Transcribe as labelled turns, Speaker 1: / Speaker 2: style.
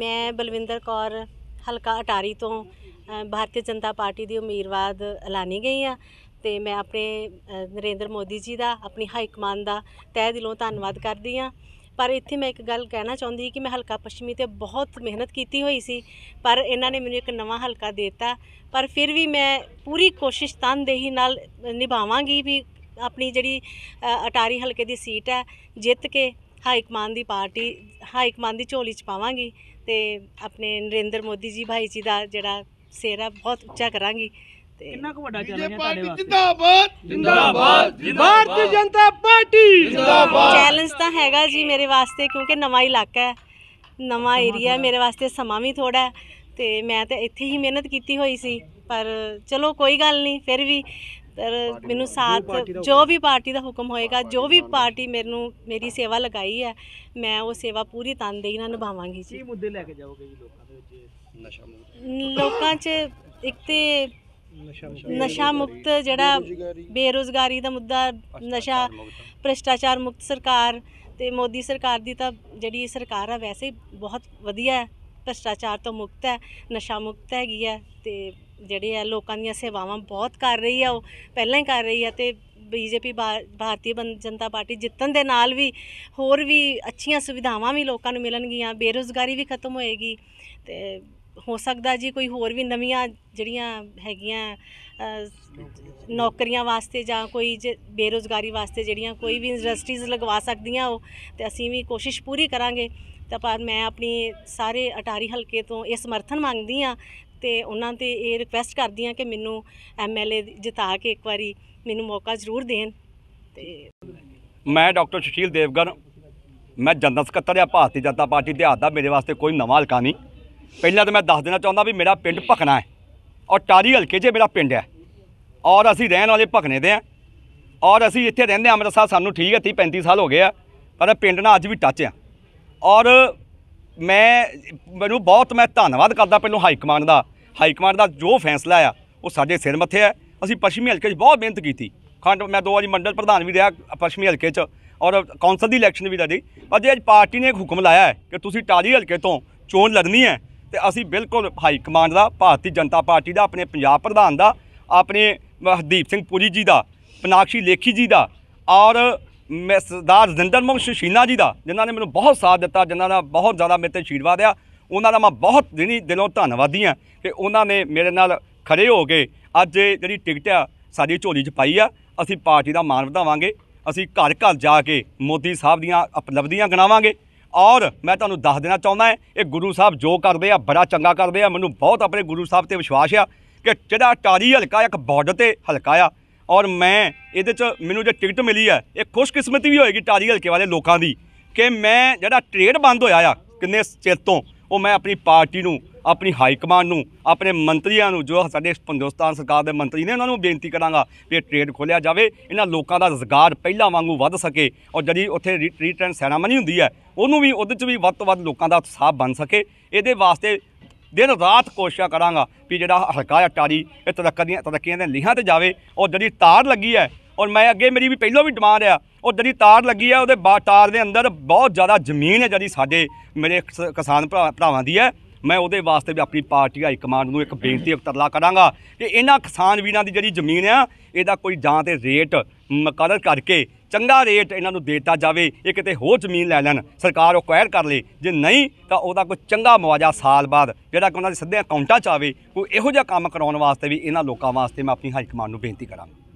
Speaker 1: ਮੈਂ ਬਲਵਿੰਦਰ ਕੌਰ ਹਲਕਾ ਅਟਾਰੀ ਤੋਂ ਭਾਰਤੀ ਜਨਤਾ ਪਾਰਟੀ ਦੀ ਉਮੀਦਵਾਰ ਐਲਾਨੀ ਗਈ ਆ ਤੇ ਮੈਂ ਆਪਣੇ ਨਰਿੰਦਰ ਮੋਦੀ ਜੀ ਦਾ ਆਪਣੀ ਹਾਈ ਕਮਾਂਡ ਦਾ ਤਹਿ ਦਿਲੋਂ ਧੰਨਵਾਦ ਕਰਦੀ ਆ ਪਰ ਇੱਥੇ ਮੈਂ ਇੱਕ ਗੱਲ ਕਹਿਣਾ ਚਾਹੁੰਦੀ ਕਿ ਮੈਂ ਹਲਕਾ ਪੱਛਮੀ ਤੇ ਬਹੁਤ ਮਿਹਨਤ ਕੀਤੀ ਹੋਈ ਸੀ ਪਰ ਇਹਨਾਂ ਨੇ ਮੈਨੂੰ ਇੱਕ ਨਵਾਂ ਹਲਕਾ ਦਿੱਤਾ ਪਰ ਫਿਰ ਵੀ ਮੈਂ ਪੂਰੀ ਕੋਸ਼ਿਸ਼ ਤਨਦੇਹੀ ਨਾਲ ਨਿਭਾਵਾਂਗੀ ਵੀ ਆਪਣੀ ਜਿਹੜੀ ਅਟਾਰੀ ਹਲਕੇ ਦੀ ਸੀਟ ਹੈ ਜਿੱਤ ਕੇ ਹਾਈ ਕਮਾਂਡ ਦੀ ਪਾਰਟੀ ਹਾਈ ਕਮਾਂਡ ਦੀ ਝੋਲੀ ਚ ਪਾਵਾਂਗੀ ਤੇ ਆਪਣੇ ਨਰਿੰਦਰ ਮੋਦੀ ਜੀ ਭਾਈ ਜੀ ਦਾ ਜਿਹੜਾ ਸੇਰਾ ਬਹੁਤ ਉੱਚਾ ਕਰਾਂਗੀ ਤੇ ਕਿੰਨਾ ਕੁ ਵੱਡਾ ਚੈਲੰਜ ਹੈ ਤੁਹਾਡੇ ਵਾਸਤੇ ਜਿੰਦਾਬਾਦ
Speaker 2: ਜਿੰਦਾਬਾਦ ਜਿੰਦਾਬਾਦ ਭਾਰਤੀ ਜਨਤਾ ਪਾਰਟੀ ਜਿੰਦਾਬਾਦ
Speaker 1: ਚੈਲੰਜ ਤਾਂ ਹੈਗਾ ਜੀ ਮੇਰੇ ਵਾਸਤੇ ਕਿਉਂਕਿ ਨਵਾਂ ਇਲਾਕਾ ਹੈ ਨਵਾਂ ਏਰੀਆ ਮੇਰੇ ਵਾਸਤੇ ਸਮਾਂ ਵੀ ਥੋੜਾ ਹੈ ਤੇ ਮੈਂ ਤਾਂ ਇੱਥੇ ਹੀ ਮਿਹਨਤ ਕੀਤੀ ਹੋਈ ਸੀ ਪਰ ਚਲੋ ਕੋਈ ਗੱਲ ਨਹੀਂ ਫਿਰ ਵੀ ਪਰ ਮੈਨੂੰ ਸਾਥ ਜੋ ਵੀ ਪਾਰਟੀ ਦਾ ਹੁਕਮ ਹੋਏਗਾ ਜੋ ਵੀ ਪਾਰਟੀ ਮੈਨੂੰ ਮੇਰੀ ਸੇਵਾ ਲਗਾਈ ਹੈ ਮੈਂ ਉਹ ਸੇਵਾ ਪੂਰੀ ਤਨਦੇਹੀ ਨਾਲ ਨਿਭਾਵਾਂਗੀ ਜੀ ਕੀ ਮੁੱਦੇ ਲੈ ਕੇ ਜਾਓਗੇ ਜੀ ਲੋਕਾਂ ਦੇ ਵਿੱਚ ਨਸ਼ਾ ਮੁਕਤ ਲੋਕਾਂ 'ਚ ਇੱਕ ਤੇ ਨਸ਼ਾ ਮੁਕਤ ਜਿਹੜਾ ਬੇਰੋਜ਼ਗਾਰੀ ਦਾ ਮੁੱਦਾ ਨਸ਼ਾ ਭ੍ਰਿਸ਼ਟਾਚਾਰ ਮੁਕਤ ਸਰਕਾਰ ਤੇ ਮੋਦੀ ਸਰਕਾਰ ਦੀ ਤਾਂ ਜਿਹੜੀ ਸਰਕਾਰ ਆ ਵੈਸੇ ਬਹੁਤ ਵਧੀਆ ਹੈ ਭ੍ਰਿਸ਼ਟਾਚਾਰ ਤੋਂ ਮੁਕਤ ਹੈ ਨਸ਼ਾ ਮੁਕਤ ਹੈਗੀ ਹੈ ਤੇ ਜਿਹੜੇ ਆ ਲੋਕਾਂ ਦੀਆਂ ਸੇਵਾਵਾਂ ਬਹੁਤ ਕਰ ਰਹੀ ਆ ਉਹ ਪਹਿਲਾਂ ਹੀ ਕਰ ਰਹੀ ਆ ਤੇ ਬੀਜੇਪੀ ਭਾਰਤੀ ਜਨਤਾ ਪਾਰਟੀ ਜਿੱਤਣ ਦੇ ਨਾਲ ਵੀ ਹੋਰ ਵੀ ਅੱਛੀਆਂ ਸੁਵਿਧਾਵਾਂ ਵੀ ਲੋਕਾਂ ਨੂੰ ਮਿਲਣਗੀਆਂ ਬੇਰੋਜ਼ਗਾਰੀ ਵੀ ਖਤਮ ਹੋਏਗੀ ਤੇ ਹੋ ਸਕਦਾ ਜੀ ਕੋਈ ਹੋਰ ਵੀ ਨਵੀਆਂ ਜਿਹੜੀਆਂ ਹੈਗੀਆਂ ਨੌਕਰੀਆਂ ਵਾਸਤੇ ਜਾਂ ਕੋਈ ਬੇਰੋਜ਼ਗਾਰੀ ਵਾਸਤੇ ਜਿਹੜੀਆਂ ਕੋਈ ਵੀ ਇੰਡਸਟਰੀਜ਼ ਲਗਵਾ ਸਕਦੀਆਂ ਉਹ ਤੇ ਅਸੀਂ ਵੀ ਕੋਸ਼ਿਸ਼ ਪੂਰੀ ਕਰਾਂਗੇ ਤਾਂ ਪਰ ਮੈਂ ਆਪਣੀ ਸਾਰੇ ਅਟਾਰੀ ਹਲਕੇ ਤੋਂ ਇਹ ਸਮਰਥਨ ਮੰਗਦੀ ਆ ਤੇ ਉਹਨਾਂ ਤੇ ਇਹ ਰਿਕਵੈਸਟ ਕਰਦੀ ਆ ਕਿ ਮੈਨੂੰ ਐਮਐਲਏ ਜਿਤਾ ਕੇ ਇੱਕ ਵਾਰੀ ਮੈਨੂੰ ਮੌਕਾ ਜ਼ਰੂਰ ਦੇਣ ਤੇ
Speaker 2: ਮੈਂ ਡਾਕਟਰ ਸੁਸ਼ੀਲ ਦੇਵਗਨ ਮੈਂ ਜਨਤਾ ਸਕੱਤਰ ਆ ਭਾਰਤੀ ਜਨਤਾ ਪਾਰਟੀ ਦੇ ਹੱਥ ਦਾ ਮੇਰੇ ਵਾਸਤੇ ਕੋਈ ਨਵਾਂ ਹਲਕਾ ਨਹੀਂ ਪਹਿਲਾਂ ਤਾਂ ਮੈਂ ਦੱਸ ਦੇਣਾ ਚਾਹੁੰਦਾ ਵੀ ਮੇਰਾ ਪਿੰਡ ਭਕਣਾ ਹੈ ਔਰ ਟਾਰੀ ਹਲਕੇ 'ਚ ਮੇਰਾ ਪਿੰਡ ਹੈ ਔਰ ਅਸੀਂ ਰਹਿਣ ਵਾਲੇ ਭਕਨੇ ਦੇ ਆ ਔਰ ਅਸੀਂ ਇੱਥੇ ਰਹਿੰਦੇ ਆ ਅੰਮ੍ਰਿਤਸਰ ਸਾਨੂੰ ਠੀਕ ਹੈ 30 35 ਸਾਲ ਹੋ ਗਏ ਆ ਪਰ ਪਿੰਡ ਨਾਲ ਅੱਜ ਵੀ ਟੱਚ ਆ ਔਰ ਮੈਂ ਮੈਨੂੰ ਬਹੁਤ ਮੈਂ ਧੰਨਵਾਦ ਕਰਦਾ ਪਹਿਲੋਂ ਹਾਈ ਕਮਾਂਡ ਦਾ ਹਾਈ ਕਮਾਂਡ ਦਾ ਜੋ ਫੈਸਲਾ ਆ ਉਹ ਸਾਡੇ ਸਿਰ ਮੱਥੇ ਆ ਅਸੀਂ ਪਸ਼ਮੀ ਹਲਕੇ 'ਚ ਬਹੁਤ ਮਿਹਨਤ ਕੀਤੀ ਖੰਡ ਮੈਂ ਦੋ ਵਾਰੀ ਮੰਡਲ ਪ੍ਰਧਾਨ ਵੀ ਰਿਹਾ ਪਸ਼ਮੀ ਹਲਕੇ 'ਚ ਔਰ ਕੌਂਸਲ ਦੀ ਇਲੈਕਸ਼ਨ ਵੀ ਲੜੀ ਪਰ ਜੇ ਅੱਜ ਪਾਰਟੀ ਨੇ ਇੱਕ ਹੁਕਮ ਲਾਇਆ ਹੈ ਕਿ ਤੁਸੀਂ ਟਾਰੀ ਹਲਕੇ ਤੋਂ ਚੋਣ ਲੜਨੀ ਹੈ ਤੇ ਅਸੀਂ ਬਿਲਕੁਲ ਹਾਈ ਕਮਾਂਡ ਦਾ ਭਾਰਤੀ ਜਨਤਾ ਪਾਰਟੀ ਦਾ ਆਪਣੇ ਪੰਜਾਬ ਪ੍ਰਧਾਨ ਦਾ ਆਪਣੇ ਹਰਦੀਪ ਸਿੰਘ ਪੁਰੀ ਜੀ ਦਾ ਪਨਾਕਸ਼ੀ ਲੇਖੀ ਜੀ ਦਾ ਔਰ ਮੈਂ ਸਰਦਾਰ ਰਜਿੰਦਰ ਮੋਹਨ ਸ਼ਸ਼ੀਨਾ ਜੀ ਦਾ ਜਿਨ੍ਹਾਂ ਨੇ ਮੈਨੂੰ ਬਹੁਤ ਸਾਥ ਦਿੱਤਾ ਜਿਨ੍ਹਾਂ ਦਾ ਬਹੁਤ ਜ਼ਿਆਦਾ ਮੇਰੇ ਤੇ ਅਸ਼ੀਰਵਾਦ ਆ ਉਹਨਾਂ ਦਾ ਮੈਂ ਬਹੁਤ ਜਿਹੜੀ ਦਿਲੋਂ ਧੰਨਵਾਦੀ ਆ ਕਿ ਉਹਨਾਂ ਨੇ ਮੇਰੇ ਨਾਲ ਖੜੇ ਹੋ ਕੇ ਅੱਜ ਜਿਹੜੀ ਟਿਕਟ ਆ ਸਾਡੀ ਝੋਲੀ 'ਚ ਪਾਈ ਆ ਅਸੀਂ ਪਾਰਟੀ ਦਾ ਮਾਣ ਵਧਾਵਾਂਗੇ ਅਸੀਂ ਘਰ ਘਰ ਜਾ ਕੇ ਮੋਦੀ ਸਾਹਿਬ ਦੀਆਂ ਉਪਲਬਧੀਆਂ ਗਿਣਾਵਾਂਗੇ ਔਰ ਮੈਂ ਤੁਹਾਨੂੰ ਦੱਸ ਦੇਣਾ ਚਾਹੁੰਦਾ ਇਹ ਗੁਰੂ ਸਾਹਿਬ ਜੋ ਕਰਦੇ ਆ ਬੜਾ ਚੰਗਾ ਕਰਦੇ ਆ ਮੈਨੂੰ ਬਹੁਤ ਆਪਣੇ ਗੁਰੂ ਸਾਹਿਬ ਤੇ ਵਿਸ਼ਵਾਸ ਆ ਕਿ ਜਿਹੜਾ ਟਾਰੀ ਹਲਕਾ ਇੱਕ ਬਾਰਡਰ ਤੇ ਹਲਕਾ ਆ ਔਰ ਮੈਂ ਇਹਦੇ 'ਚ ਮੈਨੂੰ ਜੇ ਟਿਕਟ ਮਿਲੀ ਆ ਇਹ ਖੁਸ਼ਕਿਸਮਤੀ ਵੀ ਹੋਏਗੀ ਟਾਰੀ ਹਲਕੇ ਵਾਲੇ ਲੋਕਾਂ ਦੀ ਕਿ ਮੈਂ ਜਿਹੜਾ ਟ੍ਰੇਡ ਬੰਦ ਹੋਇਆ ਆ ਕਿੰਨੇ ਚਿਰ ਤੋਂ ਉਹ ਮੈਂ ਆਪਣੀ ਪਾਰਟੀ ਨੂੰ ਆਪਣੀ ਹਾਈ ਕਮਾਂਡ ਨੂੰ ਆਪਣੇ ਮੰਤਰੀਆਂ ਨੂੰ ਜੋ ਸਾਡੇ ਹਿੰਦੁਸਤਾਨ ਸਰਕਾਰ ਦੇ ਮੰਤਰੀ ਨੇ ਉਹਨਾਂ ਨੂੰ ਬੇਨਤੀ ਕਰਾਂਗਾ ਕਿ ਇਹ ਟ੍ਰੇਡ ਖੋਲਿਆ ਜਾਵੇ ਇਹਨਾਂ ਲੋਕਾਂ ਦਾ ਰੋਜ਼ਗਾਰ ਪਹਿਲਾਂ ਵਾਂਗੂ ਵੱਧ ਸਕੇ ਔਰ ਜਦੀ ਉੱਥੇ ਰਿਟਰੀਟ ਐਂਡ ਸੈਨਾਮਨੀ ਹੁੰਦੀ ਹੈ ਉਹਨੂੰ ਵੀ ਉਹਦੇ 'ਚ ਵੀ ਵੱਧ ਤੋਂ ਵੱਧ ਲੋਕਾਂ ਦਾ ਉਤਸ਼ਾਹ ਬਣ ਸਕੇ ਇਹਦੇ ਵਾਸਤੇ ਦਿਨ ਰਾਤ ਕੋਸ਼ਿਸ਼ਾਂ ਕਰਾਂਗਾ ਵੀ ਜਿਹੜਾ ਹਲਕਾ ਅਟਾਰੀ ਇਹ ਤਰੱਕੀਆਂ ਦੀਆਂ ਤਰੱਕੀਆਂ ਦੇ ਲੀਹਾਂ ਤੇ ਜਾਵੇ ਔਰ ਜਿਹੜੀ ਤਾਰ ਲੱਗੀ ਹੈ ਔਰ ਮੈਂ ਅੱਗੇ ਮੇਰੀ ਵੀ ਪਹਿਲਾਂ ਵੀ ਡਿਮਾਂਡ ਆ ਉਹ ਜਿਹੜੀ ਤਾਰ ਲੱਗੀ ਹੈ ਉਹਦੇ ਤਾਰ ਦੇ ਅੰਦਰ ਬਹੁਤ ਜ਼ਿਆਦਾ ਜ਼ਮੀਨ ਹੈ ਜਿਹੜੀ ਸਾਡੇ ਮੇਰੇ ਕਿਸਾਨ ਭਰਾਵਾਂ ਦੀ ਹੈ ਮੈਂ ਉਹਦੇ ਵਾਸਤੇ ਵੀ ਆਪਣੀ ਪਾਰਟੀ ਹਾਈ ਕਮਾਂਡ ਨੂੰ ਇੱਕ ਬੇਨਤੀ ਉਤਰਲਾ ਕਰਾਂਗਾ ਕਿ ਇਹਨਾਂ ਕਿਸਾਨ ਵੀਰਾਂ ਦੀ ਜਿਹੜੀ ਜ਼ਮੀਨ ਆ ਇਹਦਾ ਕੋਈ ਜਾਂ ਤੇ ਰੇਟ ਮਕਰਰ ਕਰਕੇ ਚੰਗਾ ਰੇਟ ਇਹਨਾਂ ਨੂੰ ਦਿੱਤਾ ਜਾਵੇ ਇਹ ਕਿਤੇ ਹੋਰ ਜ਼ਮੀਨ ਲੈ ਲੈਣ ਸਰਕਾਰ ਉਹ ਕੁਐਰ ਕਰ ਲੇ ਜੇ ਨਹੀਂ ਤਾਂ ਉਹਦਾ ਕੋਈ ਚੰਗਾ ਮੁਆਵਜ਼ਾ ਸਾਲ ਬਾਅਦ ਜਿਹੜਾ ਕਿ ਉਹਨਾਂ ਦੇ ਸਿੱਧੇ ਅਕਾਊਂਟਾਂ 'ਚ ਆਵੇ ਕੋਈ ਇਹੋ ਜਿਹਾ ਕੰਮ ਕਰਾਉਣ ਵਾਸਤੇ ਵੀ ਇਹਨਾਂ ਲੋਕਾਂ ਵਾਸਤੇ ਮੈਂ ਆਪਣੀ ਹਾਈ ਕਮਾਂਡ ਨੂੰ ਬੇਨਤੀ ਕਰਾਂਗਾ